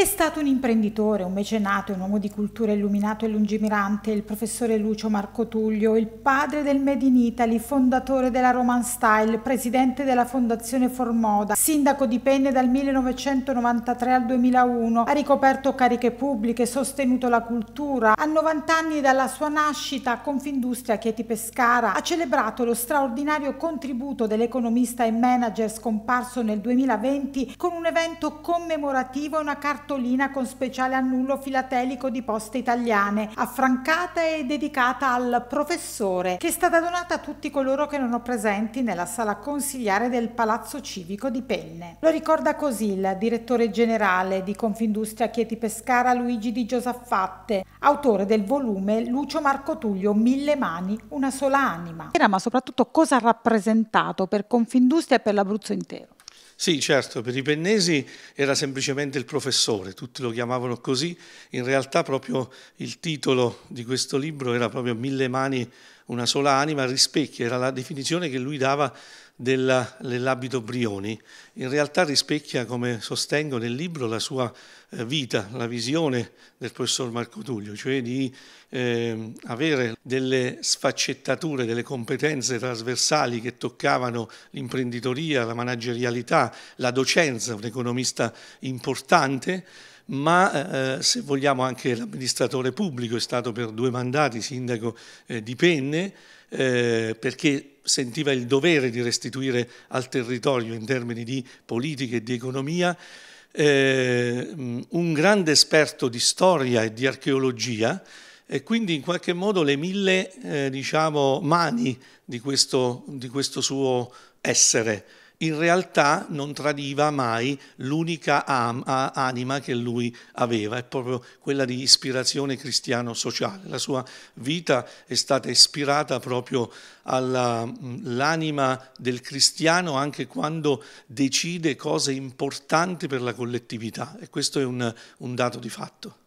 È stato un imprenditore, un mecenato, un uomo di cultura illuminato e lungimirante, il professore Lucio Marco Tullio, il padre del Made in Italy, fondatore della Roman Style, presidente della Fondazione Formoda, sindaco di Penne dal 1993 al 2001, ha ricoperto cariche pubbliche, sostenuto la cultura. A 90 anni dalla sua nascita, Confindustria Chieti Pescara ha celebrato lo straordinario contributo dell'economista e manager scomparso nel 2020 con un evento commemorativo e una carta cartolina con speciale annullo filatelico di poste italiane, affrancata e dedicata al professore, che è stata donata a tutti coloro che erano presenti nella sala consigliare del Palazzo Civico di Penne. Lo ricorda così il direttore generale di Confindustria Chieti Pescara Luigi Di Giosaffatte, autore del volume Lucio Marco Tullio Mille mani, una sola anima. Era ma soprattutto cosa ha rappresentato per Confindustria e per l'Abruzzo intero. Sì, certo, per i pennesi era semplicemente il professore, tutti lo chiamavano così, in realtà proprio il titolo di questo libro era proprio Mille mani una sola anima rispecchia, era la definizione che lui dava dell'abito Brioni. In realtà rispecchia, come sostengo nel libro, la sua eh, vita, la visione del professor Marco Tullio, cioè di eh, avere delle sfaccettature, delle competenze trasversali che toccavano l'imprenditoria, la managerialità, la docenza, un economista importante ma eh, eh, se vogliamo anche l'amministratore pubblico, è stato per due mandati sindaco eh, di Penne, eh, perché sentiva il dovere di restituire al territorio in termini di politica e di economia eh, mm, un grande esperto di storia e di archeologia, e quindi in qualche modo le mille eh, diciamo, mani di questo, di questo suo essere in realtà non tradiva mai l'unica anima che lui aveva, è proprio quella di ispirazione cristiano-sociale. La sua vita è stata ispirata proprio all'anima del cristiano anche quando decide cose importanti per la collettività e questo è un, un dato di fatto.